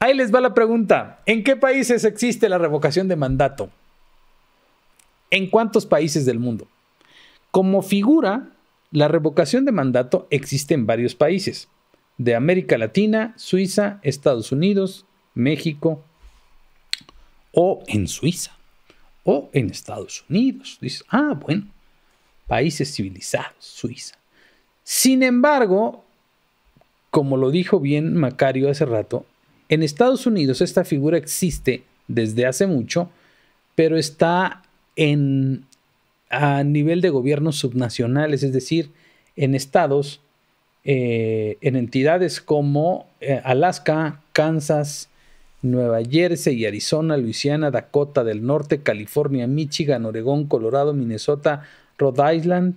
Ahí les va la pregunta. ¿En qué países existe la revocación de mandato? ¿En cuántos países del mundo? Como figura, la revocación de mandato existe en varios países. De América Latina, Suiza, Estados Unidos, México o en Suiza o en Estados Unidos. ah, bueno, países civilizados, Suiza. Sin embargo, como lo dijo bien Macario hace rato, en Estados Unidos esta figura existe desde hace mucho, pero está en, a nivel de gobiernos subnacionales, es decir, en estados, eh, en entidades como eh, Alaska, Kansas, Nueva Jersey, Arizona, Luisiana, Dakota del Norte, California, Michigan, Oregón, Colorado, Minnesota, Rhode Island,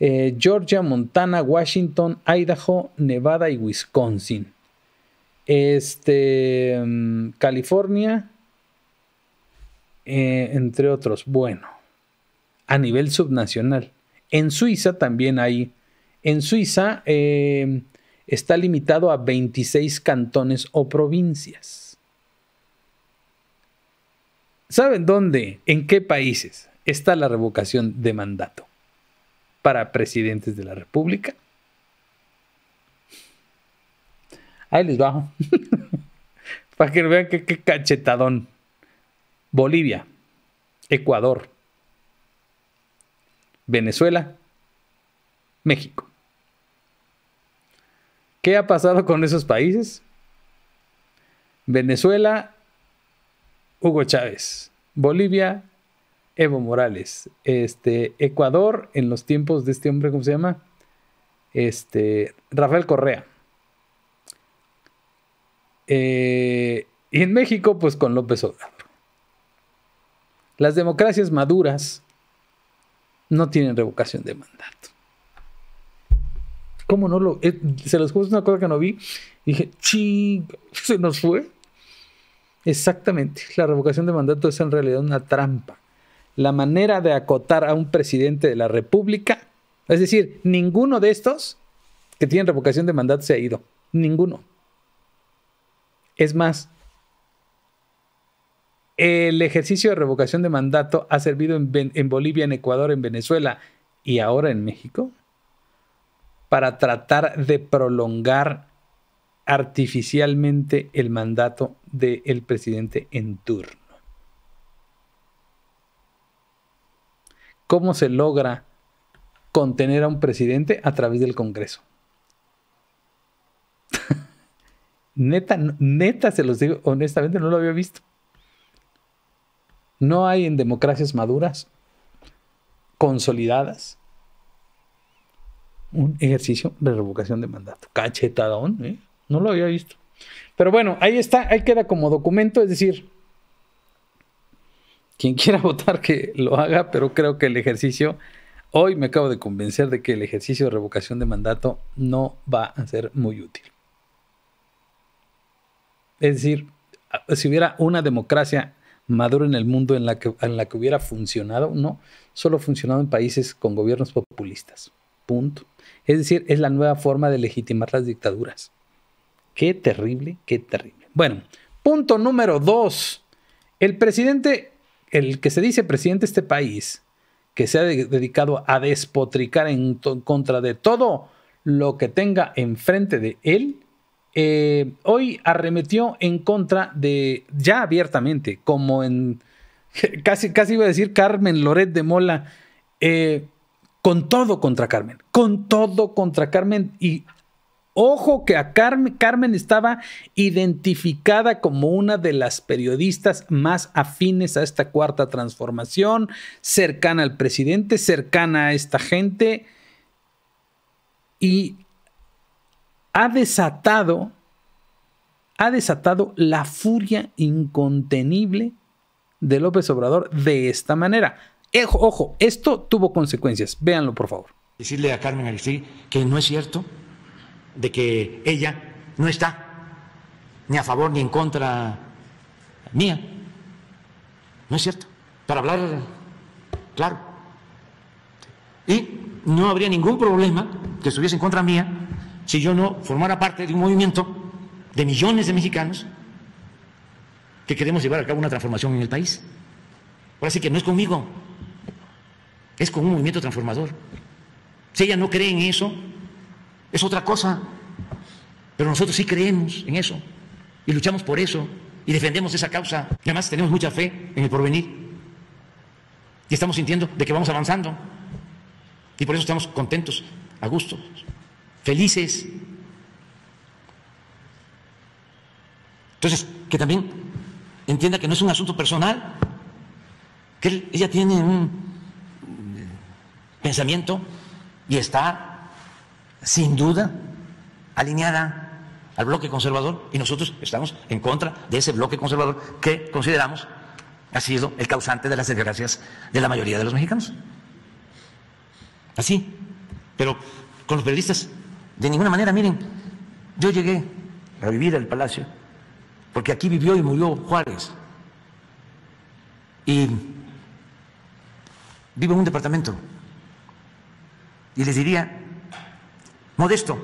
eh, Georgia, Montana, Washington, Idaho, Nevada y Wisconsin. Este, mm, California, eh, entre otros. Bueno, a nivel subnacional. En Suiza también hay. En Suiza em, está limitado a 26 cantones o provincias. ¿Saben dónde, en qué países está la revocación de mandato para presidentes de la República? Ahí les bajo. Para que vean qué, cachetadón. Bolivia, Ecuador, Venezuela, México. ¿Qué ha pasado con esos países? Venezuela, Hugo Chávez. Bolivia, Evo Morales. Este, Ecuador, en los tiempos de este hombre, ¿cómo se llama? Este, Rafael Correa. Eh, y en México, pues con López Obrador. Las democracias maduras no tienen revocación de mandato. ¿Cómo no lo.? Eh, se los juro, una cosa que no vi. Dije, ching, se nos fue. Exactamente. La revocación de mandato es en realidad una trampa. La manera de acotar a un presidente de la República. Es decir, ninguno de estos que tienen revocación de mandato se ha ido. Ninguno. Es más, el ejercicio de revocación de mandato ha servido en, Bolivia, en Ecuador, en Venezuela y ahora en México para tratar de prolongar artificialmente el mandato del presidente en turno. ¿Cómo se logra contener a un presidente? A través del Congreso. Neta, neta, se los digo, honestamente no lo había visto. No hay en democracias maduras, consolidadas, un ejercicio de revocación de mandato. Cachetadón, ¿eh? No lo había visto. Pero bueno, ahí está, ahí queda como documento, es decir, quien quiera votar que lo haga, pero creo que el ejercicio, hoy me acabo de convencer de que el ejercicio de revocación de mandato no va a ser muy útil. Es decir, si hubiera una democracia madura en el mundo en la que, en la que hubiera funcionado, no, solo funcionado en países con gobiernos populistas. Punto. Es decir, es la nueva forma de legitimar las dictaduras. Qué terrible, qué terrible. Bueno, punto número dos. El presidente, el que se dice presidente de este país, que se ha dedicado a despotricar en contra de todo lo que tenga enfrente de él, eh, hoy arremetió en contra de, ya abiertamente, como en, casi, casi iba a decir Carmen Loret de Mola, eh, con todo contra Carmen, con todo contra Carmen. Y ojo que a Carmen, Carmen estaba identificada como una de las periodistas más afines a esta cuarta transformación, cercana al presidente, cercana a esta gente. Y ha desatado, ha desatado la furia incontenible de López Obrador de esta manera. ojo, esto tuvo consecuencias. Véanlo, por favor. Decirle a Carmen Aristegui que no es cierto de que ella no está ni a favor ni en contra mía. No es cierto. Para hablar claro. Y no habría ningún problema que estuviese en contra mía si yo no formara parte de un movimiento de millones de mexicanos que queremos llevar a cabo una transformación en el país. Ahora sí que no es conmigo, es con un movimiento transformador. Si ella no cree en eso, es otra cosa, pero nosotros sí creemos en eso y luchamos por eso y defendemos esa causa. Además tenemos mucha fe en el porvenir y estamos sintiendo de que vamos avanzando y por eso estamos contentos, a gusto felices. Entonces, que también entienda que no es un asunto personal, que ella tiene un eh, pensamiento y está, sin duda, alineada al bloque conservador y nosotros estamos en contra de ese bloque conservador que consideramos ha sido el causante de las desgracias de la mayoría de los mexicanos. Así. Pero con los periodistas de ninguna manera, miren, yo llegué a vivir al palacio porque aquí vivió y murió Juárez. Y vivo en un departamento. Y les diría, modesto,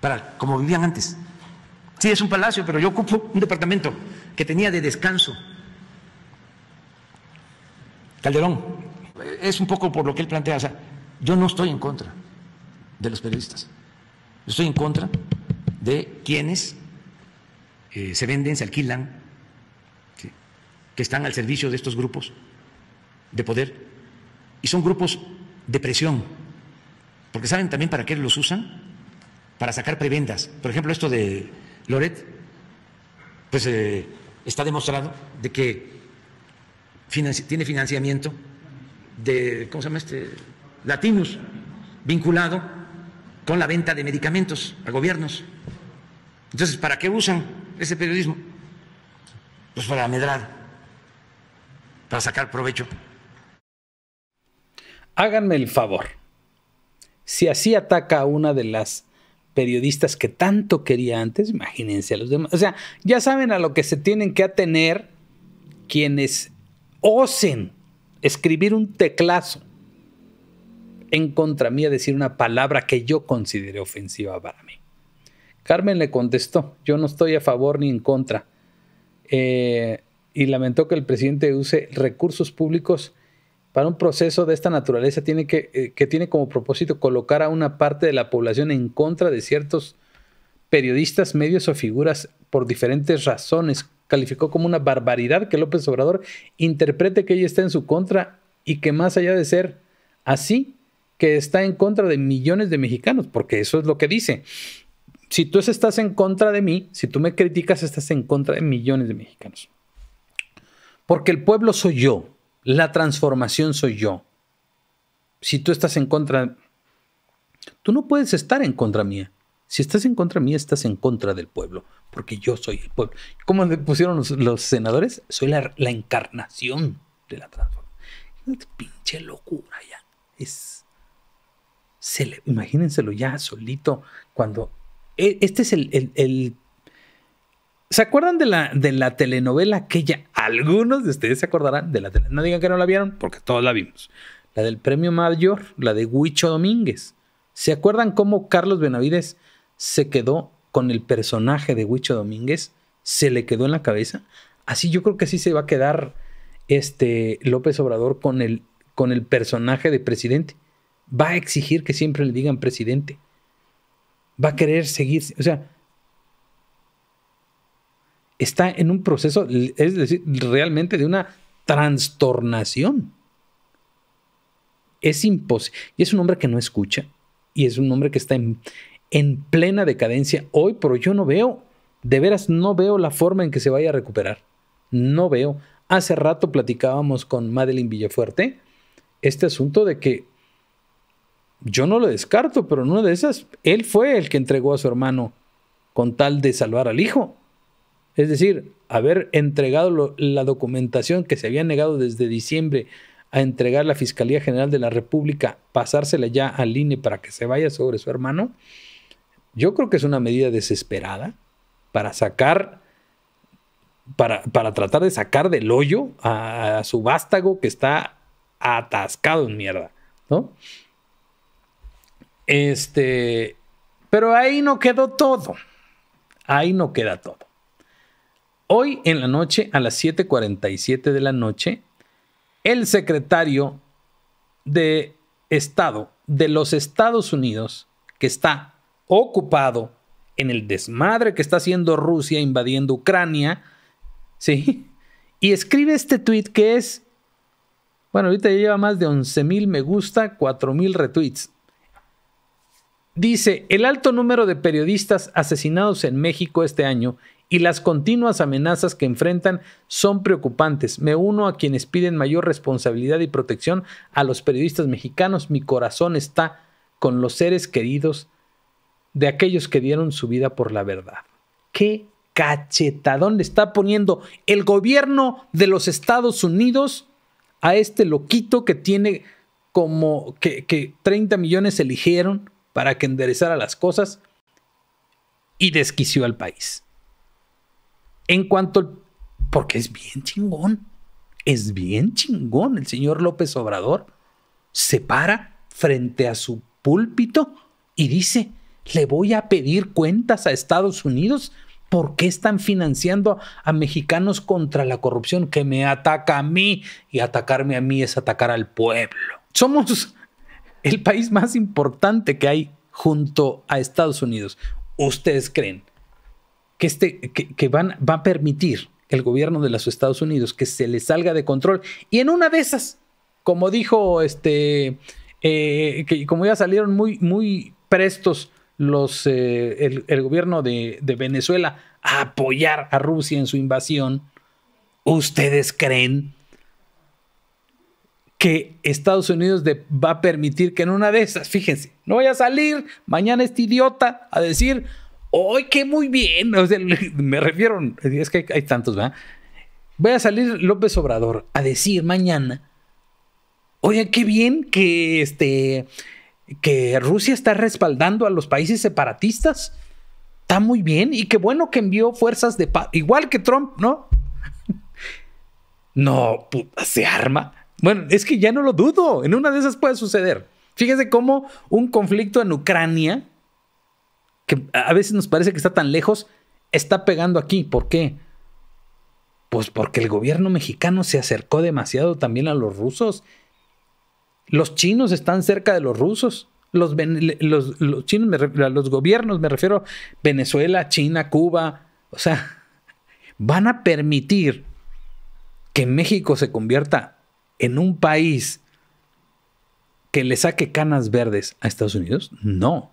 para como vivían antes. Sí, es un palacio, pero yo ocupo un departamento que tenía de descanso. Calderón, es un poco por lo que él plantea, o sea, yo no estoy en contra de los periodistas. estoy en contra de quienes eh, se venden, se alquilan, que están al servicio de estos grupos de poder. Y son grupos de presión, porque saben también para qué los usan, para sacar prebendas. Por ejemplo, esto de Loret, pues eh, está demostrado de que tiene financiamiento de, ¿cómo se llama este? Latinos, vinculado con la venta de medicamentos a gobiernos. Entonces, ¿para qué usan ese periodismo? Pues para amedrar, para sacar provecho. Háganme el favor. Si así ataca a una de las periodistas que tanto quería antes, imagínense a los demás. O sea, ya saben a lo que se tienen que atener quienes osen escribir un teclazo en contra mía decir una palabra que yo consideré ofensiva para mí. Carmen le contestó, yo no estoy a favor ni en contra. Eh, y lamentó que el presidente use recursos públicos para un proceso de esta naturaleza tiene que, eh, que tiene como propósito colocar a una parte de la población en contra de ciertos periodistas, medios o figuras por diferentes razones. Calificó como una barbaridad que López Obrador interprete que ella está en su contra y que más allá de ser así, que está en contra de millones de mexicanos, porque eso es lo que dice. Si tú estás en contra de mí, si tú me criticas, estás en contra de millones de mexicanos. Porque el pueblo soy yo, la transformación soy yo. Si tú estás en contra, tú no puedes estar en contra mía. Si estás en contra mía, estás en contra del pueblo, porque yo soy el pueblo. ¿Cómo le pusieron los, senadores? Soy la, encarnación de la transformación. Pinche locura ya. Es se imagínenselo ya solito, cuando... E, este es el, ¿Se acuerdan de la, de la telenovela aquella? Algunos de ustedes se acordarán de la telenovela. No digan que no la vieron, porque todos la vimos. La del premio mayor, la de Huicho Domínguez. ¿Se acuerdan cómo Carlos Benavides se quedó con el personaje de Huicho Domínguez? ¿Se le quedó en la cabeza? Así yo creo que así se va a quedar este López Obrador con el, con el personaje de presidente va a exigir que siempre le digan presidente. Va a querer seguir, o sea, está en un proceso, es decir, realmente de una trastornación. Es imposible. Y es un hombre que no escucha y es un hombre que está en, en plena decadencia hoy, pero yo no veo, de veras no veo la forma en que se vaya a recuperar. No veo. Hace rato platicábamos con Madeline Villafuerte este asunto de que yo no lo descarto, pero en una de esas, él fue el que entregó a su hermano con tal de salvar al hijo. Es decir, haber entregado la documentación que se había negado desde diciembre a entregar la Fiscalía General de la República, pasársela ya al INE para que se vaya sobre su hermano, yo creo que es una medida desesperada para sacar, para, para tratar de sacar del hoyo a, a su vástago que está atascado en mierda, ¿no? Este, pero ahí no quedó todo. Ahí no queda todo. Hoy en la noche, a las 7:47 de la noche, el secretario de Estado de los Estados Unidos, que está ocupado en el desmadre que está haciendo Rusia invadiendo Ucrania, ¿sí? Y escribe este tweet que es, bueno, ahorita ya lleva más de 11 mil me gusta, 4.000 mil retweets. Dice, el alto número de periodistas asesinados en México este año y las continuas amenazas que enfrentan son preocupantes. Me uno a quienes piden mayor responsabilidad y protección a los periodistas mexicanos. Mi corazón está con los seres queridos de aquellos que dieron su vida por la verdad. ¿Qué cachetadón le está poniendo el gobierno de los Estados Unidos a este loquito que tiene como que, 30 millones eligieron? para que enderezara las cosas y desquició al país. En cuanto, porque es bien chingón, es bien chingón, el señor López Obrador se para frente a su púlpito y dice, le voy a pedir cuentas a Estados Unidos porque están financiando a mexicanos contra la corrupción que me ataca a mí? Y atacarme a mí es atacar al pueblo. Somos el país más importante que hay junto a Estados Unidos. ¿Ustedes creen que, este, que, van, va a permitir el gobierno de los Estados Unidos que se le salga de control? Y en una de esas, como dijo este, eh, que como ya salieron muy, muy prestos los, eh, el, gobierno de Venezuela a apoyar a Rusia en su invasión, ¿ustedes creen que Estados Unidos va a permitir que en una de esas, fíjense, no voy a salir mañana este idiota a decir, hoy qué muy bien! me refiero, es que hay, tantos, ¿verdad? Voy a salir López Obrador a decir mañana, oye, qué bien que, este, que Rusia está respaldando a los países separatistas. Está muy bien y qué bueno que envió fuerzas de paz, igual que Trump, ¿no? No, se arma bueno, es que ya no lo dudo. En una de esas puede suceder. Fíjese cómo un conflicto en Ucrania, que a veces nos parece que está tan lejos, está pegando aquí. ¿Por qué? Pues porque el gobierno mexicano se acercó demasiado también a los rusos. Los chinos están cerca de los rusos. Los, los gobiernos, me refiero Venezuela, China, Cuba. O sea, van a permitir que México se convierta en un país que le saque canas verdes a Estados Unidos? No.